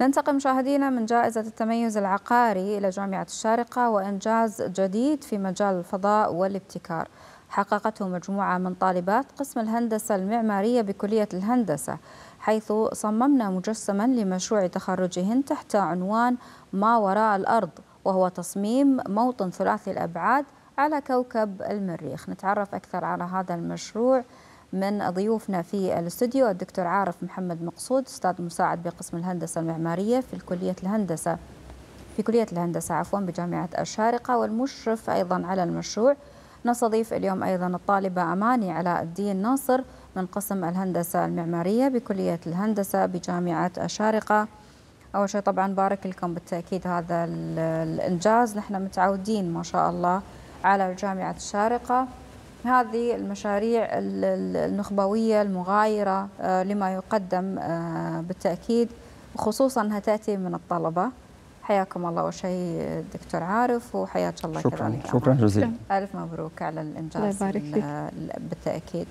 ننتقل مشاهدينا من جائزة التميز العقاري إلى جامعة الشارقة وإنجاز جديد في مجال الفضاء والابتكار حققته مجموعة من طالبات قسم الهندسة المعمارية بكلية الهندسة حيث صممنا مجسما لمشروع تخرجهن تحت عنوان ما وراء الأرض وهو تصميم موطن ثلاثي الأبعاد على كوكب المريخ نتعرف أكثر على هذا المشروع من ضيوفنا في الاستوديو الدكتور عارف محمد مقصود استاذ مساعد بقسم الهندسه المعماريه في كليه الهندسه في كليه الهندسه عفوا بجامعه الشارقه والمشرف ايضا على المشروع نستضيف اليوم ايضا الطالبه اماني علاء الدين ناصر من قسم الهندسه المعماريه بكليه الهندسه بجامعه الشارقه أول شيء طبعا بارك لكم بالتأكيد هذا الإنجاز نحن متعودين ما شاء الله على جامعة الشارقة هذه المشاريع النخبوية المغايرة آه، لما يقدم آه، بالتأكيد وخصوصا أنها تأتي من الطلبة حياكم الله وشي دكتور عارف وحياك الله شكرا كذلك شكرا جزيلا ألف مبروك على الإنجاز بالتأكيد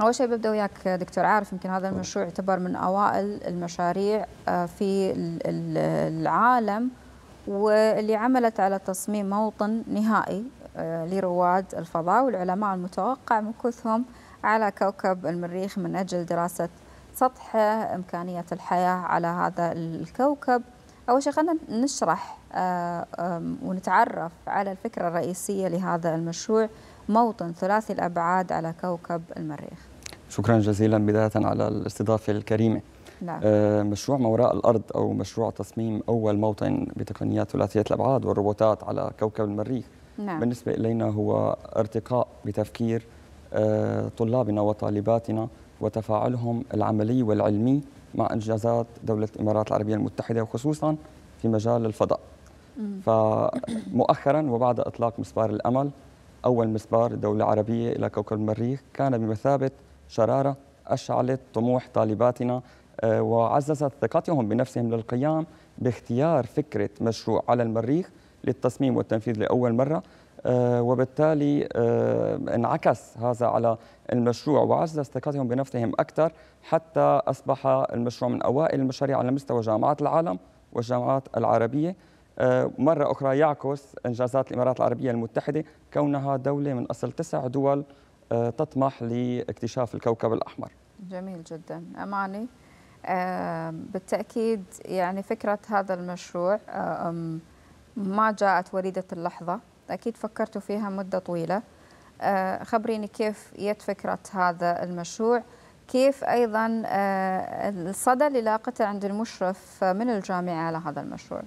أول شيء ببدأ وياك دكتور عارف يمكن هذا المشروع يعتبر من أوائل المشاريع آه، في العالم واللي عملت على تصميم موطن نهائي لرواد الفضاء والعلماء المتوقع مكوثهم على كوكب المريخ من أجل دراسة سطحه إمكانية الحياة على هذا الكوكب أول شيء خلينا نشرح آه، ونتعرف على الفكرة الرئيسية لهذا المشروع موطن ثلاثي الأبعاد على كوكب المريخ شكرا جزيلا بداية على الاستضافة الكريمة نعم. آه، مشروع ما وراء الأرض أو مشروع تصميم أول موطن بتقنيات ثلاثية الأبعاد والروبوتات على كوكب المريخ نعم. بالنسبة إلينا هو ارتقاء بتفكير آه، طلابنا وطالباتنا وتفاعلهم العملي والعلمي مع إنجازات دولة الإمارات العربية المتحدة وخصوصا في مجال الفضاء فمؤخرا وبعد إطلاق مسبار الأمل أول مسبار دولة عربية إلى كوكب المريخ كان بمثابة شرارة أشعلت طموح طالباتنا آه، وعززت ثقتهم بنفسهم للقيام باختيار فكرة مشروع على المريخ للتصميم والتنفيذ لأول مرة آه، وبالتالي آه، انعكس هذا على المشروع وعزز ثقتهم بنفسهم أكثر حتى أصبح المشروع من أوائل المشاريع على مستوى جامعات العالم والجامعات العربية آه، مرة أخرى يعكس إنجازات الإمارات العربية المتحدة كونها دولة من أصل تسع دول تطمح لاكتشاف الكوكب الأحمر جميل جدا أماني بالتأكيد يعني فكرة هذا المشروع ما جاءت وليدة اللحظة أكيد فكرتوا فيها مدة طويلة آه، خبريني كيف يد فكرة هذا المشروع كيف أيضا آه، الصدى اللي لاقته عند المشرف من الجامعة على هذا المشروع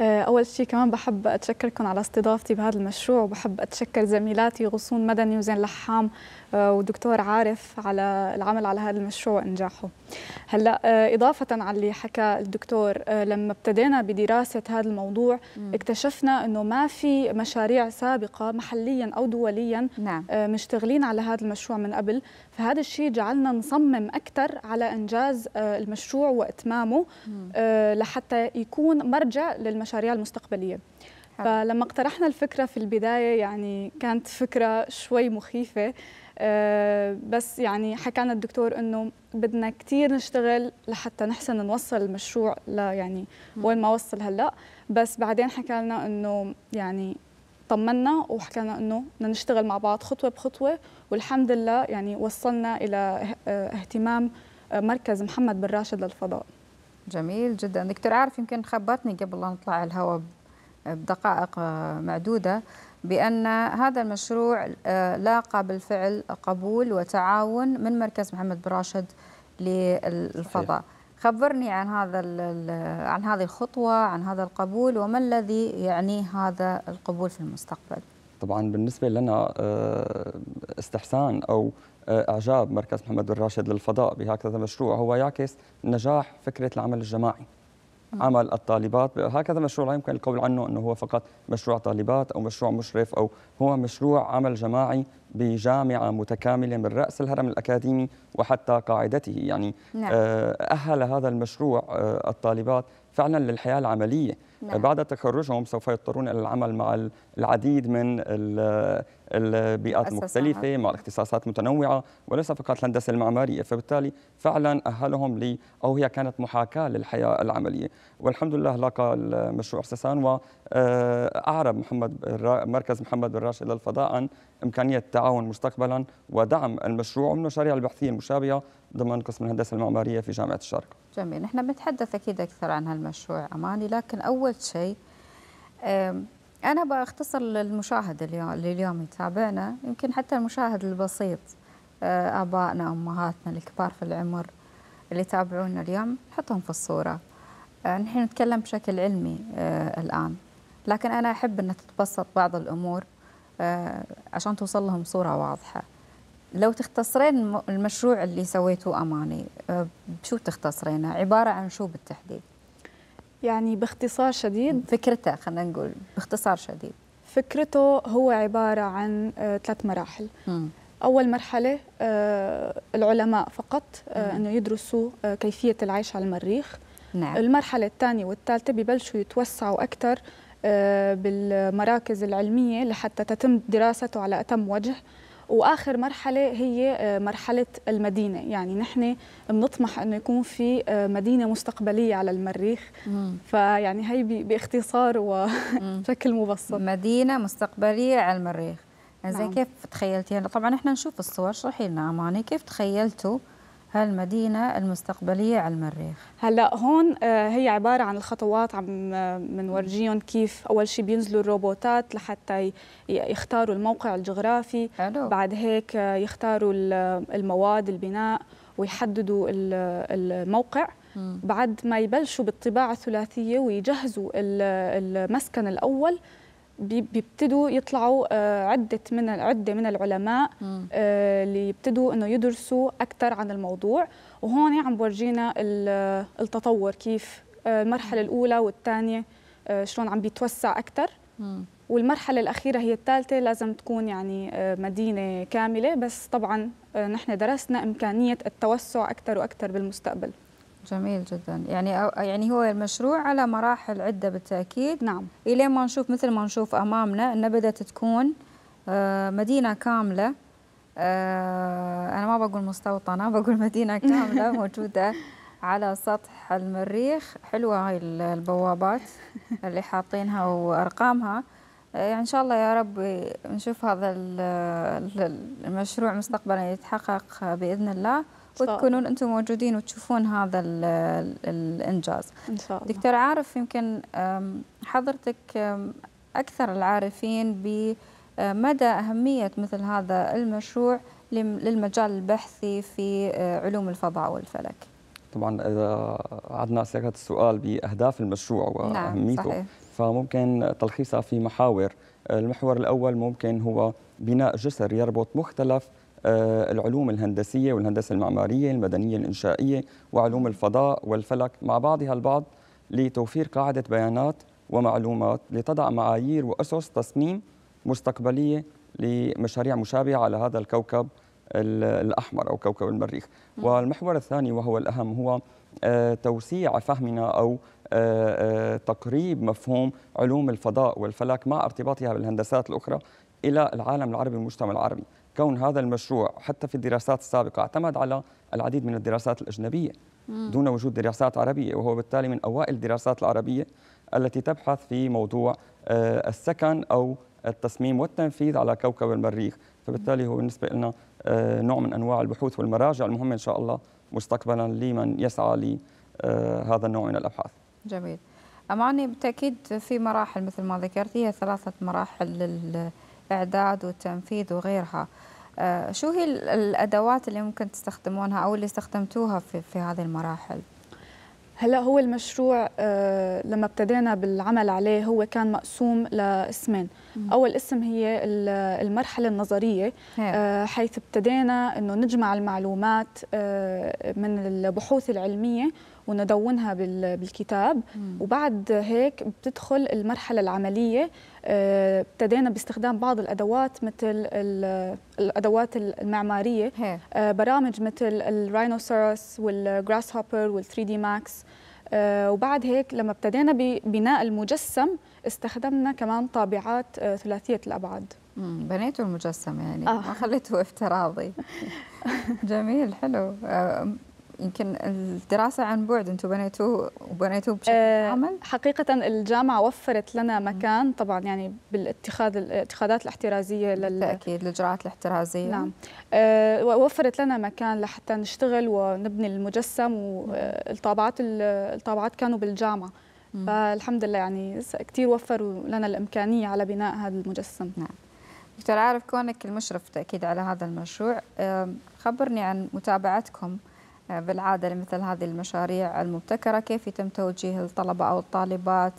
آه، أول شيء كمان بحب أتشكركم على استضافتي بهذا المشروع وبحب أتشكر زميلاتي غصون مدني وزين لحام آه، ودكتور عارف على العمل على هذا المشروع وإنجاحه هلا آه، إضافة على اللي حكى الدكتور آه، لما ابتدينا بدراسة هذا الموضوع اكتشفنا أنه ما في مشاريع سابقة محليا أو دوليا نعم. مشتغلين على هذا المشروع من قبل فهذا الشيء جعلنا نصمم أكثر على إنجاز المشروع وإتمامه لحتى يكون مرجع للمشاريع المستقبلية فلما اقترحنا الفكرة في البداية يعني كانت فكرة شوي مخيفة آه، بس يعني حكينا الدكتور انه بدنا كثير نشتغل لحتى نحسن نوصل المشروع ل يعني وين ما وصل هلا بس بعدين حكى لنا انه يعني طمنا وحكى لنا انه بدنا نشتغل مع بعض خطوه بخطوه والحمد لله يعني وصلنا الى اه- آه، اهتمام مركز محمد بن راشد للفضاء جميل جدا دكتور عارف يمكن خبرتني قبل لا نطلع على الهواء بدقائق معدوده بأن هذا المشروع آه، لاقى بالفعل قبول وتعاون من مركز محمد براشد للفضاء خبرني عن هذا عن هذه الخطوة عن هذا القبول وما الذي يعنيه هذا القبول في المستقبل طبعا بالنسبة لنا آه، استحسان أو آه، إعجاب مركز محمد بن راشد للفضاء بهكذا مشروع هو يعكس نجاح فكرة العمل الجماعي آه. عمل الطالبات هكذا مشروع لا يمكن القول عنه أنه هو فقط مشروع طالبات أو مشروع مشرف أو هو مشروع عمل جماعي بجامعة متكاملة من رأس الهرم الأكاديمي وحتى قاعدته يعني نعم. آه، أهل هذا المشروع آه، الطالبات فعلا للحياة العملية نعم. بعد تخرجهم سوف يضطرون إلى العمل مع العديد من البيئات المختلفة مع الاختصاصات متنوعة وليس فقط الهندسة المعمارية فبالتالي فعلا أهلهم لي أو هي كانت محاكاة للحياة العملية والحمد لله لاقى المشروع سسان آه، أعرب محمد مركز محمد بن راشد للفضاء عن إمكانية التعاون مستقبلا ودعم المشروع ومن المشاريع البحثية المشابهة ضمن قسم الهندسة المعمارية في جامعة الشرق جميل نحن بنتحدث أكيد أكثر عن هالمشروع أماني لكن أول شيء أنا بختصر للمشاهد اليوم اللي اليوم يتابعنا يمكن حتى المشاهد البسيط آه، آبائنا أمهاتنا الكبار في العمر اللي يتابعونا اليوم نحطهم في الصورة آه، نحن نتكلم بشكل علمي الآن لكن أنا أحب أن تتبسط بعض الأمور آه، عشان توصل لهم صورة واضحة لو تختصرين المشروع اللي سويته أماني بشو آه، تختصرينه عبارة عن شو بالتحديد يعني باختصار شديد فكرته خلينا نقول باختصار شديد فكرته هو عبارة عن آه، ثلاث مراحل م. أول مرحلة العلماء فقط أنه يدرسوا كيفية العيش على المريخ نعم. المرحلة الثانية والثالثة ببلشوا يتوسعوا أكثر آه، بالمراكز العلمية لحتى تتم دراسته على أتم وجه واخر مرحله هي آه، مرحله المدينه يعني نحن بنطمح انه يكون في آه، مدينه مستقبليه على المريخ فيعني هي باختصار وبشكل مبسط مدينه مستقبليه على المريخ زين نعم. كيف تخيلتي طبعا احنا نشوف الصور شرحي لنا اماني كيف تخيلتوا هالمدينة المستقبلية على المريخ هلا هون آه، هي عبارة عن الخطوات عم بنورجيهم آه، كيف أول شيء بينزلوا الروبوتات لحتى يختاروا الموقع الجغرافي حلو. بعد هيك آه، يختاروا المواد البناء ويحددوا الموقع بعد ما يبلشوا بالطباعة الثلاثية ويجهزوا المسكن الأول بيبتدوا يطلعوا آه، عده من عده من العلماء آه، اللي يبتدوا انه يدرسوا اكثر عن الموضوع وهون عم بورجينا آه، التطور كيف المرحله الاولى والثانيه شلون عم بيتوسع اكثر والمرحلة الأخيرة هي الثالثة لازم تكون يعني مدينة كاملة بس طبعا نحن درسنا إمكانية التوسع أكثر وأكثر بالمستقبل جميل جدا يعني يعني هو المشروع على مراحل عده بالتاكيد نعم الى ما نشوف مثل ما نشوف امامنا انه بدات تكون آه، مدينه كامله آه، انا ما بقول مستوطنه بقول مدينه كامله موجوده على سطح المريخ حلوه هاي البوابات اللي حاطينها وارقامها آه، يعني ان شاء الله يا رب نشوف هذا المشروع مستقبلا يتحقق باذن الله وتكونون انتم موجودين وتشوفون هذا الـ الـ الانجاز ان شاء الله دكتور عارف يمكن حضرتك اكثر العارفين بمدى اهميه مثل هذا المشروع للمجال البحثي في علوم الفضاء والفلك طبعا اذا عدنا سياقه السؤال باهداف المشروع نعم، واهميته نعم صحيح. فممكن تلخيصها في محاور المحور الاول ممكن هو بناء جسر يربط مختلف آه، العلوم الهندسية والهندسة المعمارية المدنية الإنشائية وعلوم الفضاء والفلك مع بعضها البعض لتوفير قاعدة بيانات ومعلومات لتضع معايير وأسس تصميم مستقبلية لمشاريع مشابهة على هذا الكوكب الأحمر أو كوكب المريخ والمحور الثاني وهو الأهم هو آه، توسيع فهمنا أو آه، تقريب مفهوم علوم الفضاء والفلك مع ارتباطها بالهندسات الأخرى إلى العالم العربي والمجتمع العربي كون هذا المشروع حتى في الدراسات السابقة اعتمد على العديد من الدراسات الأجنبية دون وجود دراسات عربية وهو بالتالي من أوائل الدراسات العربية التي تبحث في موضوع آه، السكن أو التصميم والتنفيذ على كوكب المريخ فبالتالي هو بالنسبة لنا آه، نوع من أنواع البحوث والمراجع المهمة إن شاء الله مستقبلا لمن يسعى لهذا آه، النوع من الأبحاث جميل أماني بالتأكيد في مراحل مثل ما ذكرت هي ثلاثة مراحل لل إعداد وتنفيذ وغيرها آه، شو هي الأدوات اللي ممكن تستخدمونها أو اللي استخدمتوها في, في هذه المراحل؟ هلا هو المشروع آه، لما ابتدينا بالعمل عليه هو كان مقسوم لاسمين اول اسم هي المرحله النظريه آه، حيث ابتدينا انه نجمع المعلومات من البحوث العلميه وندونها بالكتاب وبعد هيك بتدخل المرحلة العملية آه، ابتدينا باستخدام بعض الادوات مثل الادوات المعماريه آه، برامج مثل الراينوسيروس والجراس هوبر وال3 دي ماكس آه، وبعد هيك لما ابتدينا ببناء المجسم استخدمنا كمان طابعات ثلاثيه الابعاد بنيتوا المجسم يعني آه. ما خليته افتراضي جميل حلو يمكن الدراسه عن بعد انتم بنيتوه وبنيتوه بشكل آه، عمل حقيقه الجامعه وفرت لنا مكان طبعا يعني بالاتخاذ الاتخاذات الاحترازيه لل اكيد الاجراءات الاحترازيه نعم آه، وفرت لنا مكان لحتى نشتغل ونبني المجسم والطابعات آه، الطابعات كانوا بالجامعه فالحمد لله يعني كثير وفروا لنا الامكانيه على بناء هذا المجسم نعم دكتور عارف كونك المشرف تأكيد على هذا المشروع خبرني عن متابعتكم بالعادة لمثل هذه المشاريع المبتكرة كيف يتم توجيه الطلبة أو الطالبات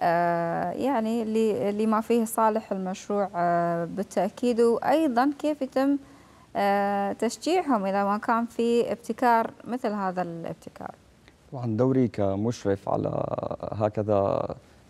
آه، يعني لما فيه صالح المشروع آه، بالتأكيد وأيضا كيف يتم آه، تشجيعهم إذا ما كان في ابتكار مثل هذا الابتكار طبعا دوري كمشرف على هكذا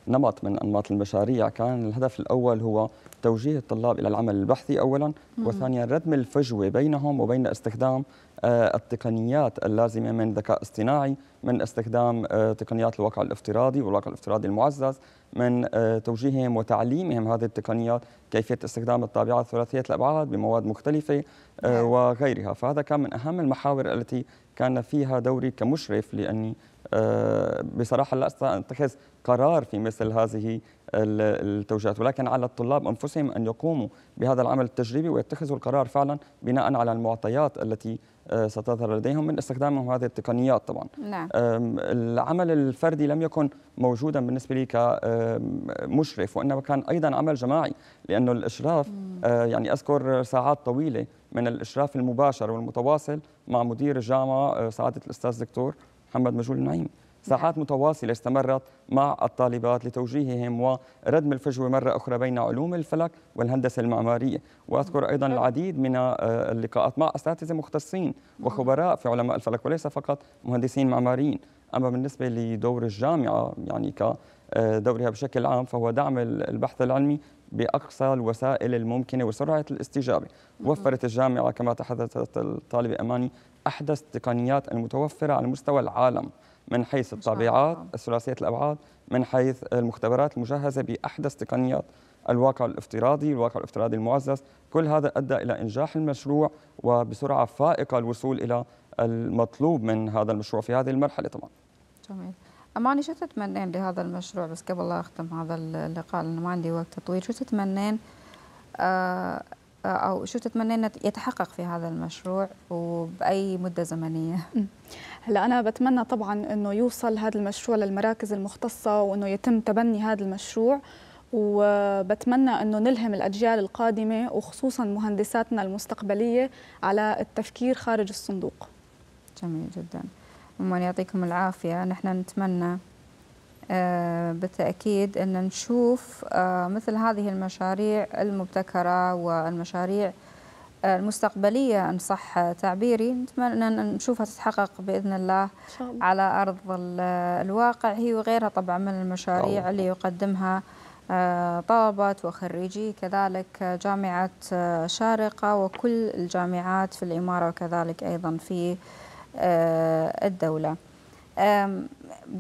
نمط من أنماط المشاريع كان الهدف الأول هو توجيه الطلاب إلى العمل البحثي أولا وثانيا ردم الفجوة بينهم وبين استخدام آه، التقنيات اللازمة من ذكاء اصطناعي من استخدام آه، تقنيات الواقع الافتراضي والواقع الافتراضي المعزز من آه، توجيههم وتعليمهم هذه التقنيات كيفية استخدام الطابعات ثلاثية الأبعاد بمواد مختلفة نعم. وغيرها فهذا كان من أهم المحاور التي كان فيها دوري كمشرف لأني آه، بصراحه لا ان اتخذ قرار في مثل هذه التوجيهات ولكن على الطلاب انفسهم ان يقوموا بهذا العمل التجريبي ويتخذوا القرار فعلا بناء على المعطيات التي آه، ستظهر لديهم من استخدامهم هذه التقنيات طبعا نعم. العمل الفردي لم يكن موجودا بالنسبه لي كمشرف وانما كان ايضا عمل جماعي لانه الاشراف آه، يعني اذكر ساعات طويله من الاشراف المباشر والمتواصل مع مدير الجامعه سعاده الاستاذ دكتور محمد مجهول النعيم نعم. ساعات متواصلة استمرت مع الطالبات لتوجيههم وردم الفجوة مرة أخرى بين علوم الفلك والهندسة المعمارية وأذكر أيضا نعم. العديد من آه، اللقاءات مع أساتذة مختصين وخبراء في علماء الفلك وليس فقط مهندسين معماريين أما بالنسبة لدور الجامعة يعني كدورها آه، بشكل عام فهو دعم البحث العلمي بأقصى الوسائل الممكنة وسرعة الاستجابة نعم. وفرت الجامعة كما تحدثت الطالبة أماني أحدث التقنيات المتوفرة على مستوى العالم من حيث الطابعات الثلاثية الأبعاد من حيث المختبرات المجهزة بأحدث تقنيات الواقع الافتراضي الواقع الافتراضي المعزز كل هذا أدى إلى إنجاح المشروع وبسرعة فائقة الوصول إلى المطلوب من هذا المشروع في هذه المرحلة طبعا جميل أماني شو تتمنين لهذا المشروع بس قبل لا أختم هذا اللقاء لأنه ما عندي وقت طويل شو تتمنين آه آه، أو شو تتمنين يتحقق في هذا المشروع وبأي مدة زمنية؟ هلا أنا بتمنى طبعا إنه يوصل هذا المشروع للمراكز المختصة وإنه يتم تبني هذا المشروع وبتمنى انه نلهم الاجيال القادمه وخصوصا مهندساتنا المستقبليه على التفكير خارج الصندوق. جميل جدا. ومن يعطيكم العافيه نحن نتمنى آه، بالتأكيد أن نشوف آه، مثل هذه المشاريع المبتكرة والمشاريع المستقبلية إن صح تعبيري نتمنى أن نشوفها تتحقق بإذن الله شاء. على أرض الواقع هي وغيرها طبعا من المشاريع أوه. اللي يقدمها طلبة آه، وخريجي كذلك جامعة شارقة وكل الجامعات في الإمارة وكذلك أيضا في الدولة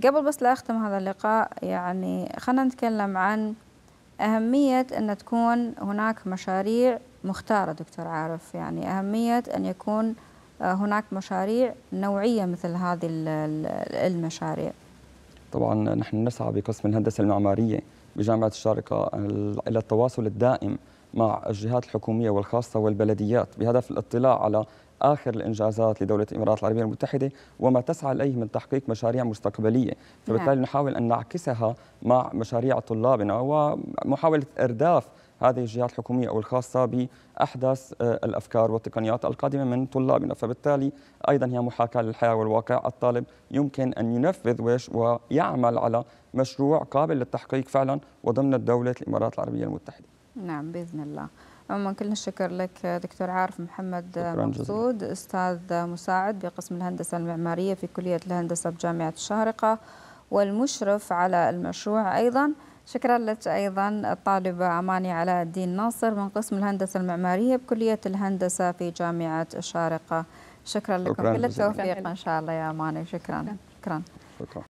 قبل بس لا أختم هذا اللقاء يعني خلينا نتكلم عن أهمية أن تكون هناك مشاريع مختارة دكتور عارف يعني أهمية أن يكون آه، هناك مشاريع نوعية مثل هذه المشاريع طبعا نحن نسعى بقسم الهندسة المعمارية بجامعة الشارقة إلى التواصل الدائم مع الجهات الحكومية والخاصة والبلديات بهدف الاطلاع على آخر الإنجازات لدولة الإمارات العربية المتحدة وما تسعى إليه من تحقيق مشاريع مستقبلية فبالتالي نعم. نحاول أن نعكسها مع مشاريع طلابنا ومحاولة إرداف هذه الجهات الحكومية أو الخاصة بأحدث آه، الأفكار والتقنيات القادمة من طلابنا فبالتالي أيضا هي محاكاة للحياة والواقع الطالب يمكن أن ينفذ ويش ويعمل على مشروع قابل للتحقيق فعلا وضمن دولة الإمارات العربية المتحدة نعم بإذن الله عموما كل الشكر لك دكتور عارف محمد مقصود استاذ مساعد بقسم الهندسه المعماريه في كليه الهندسه بجامعه الشارقه والمشرف على المشروع ايضا شكرا لك ايضا الطالبه اماني علاء الدين ناصر من قسم الهندسه المعماريه بكليه الهندسه في جامعه الشارقه شكرا لكم كل التوفيق ان شاء الله يا اماني شكرا شكرا, شكرا.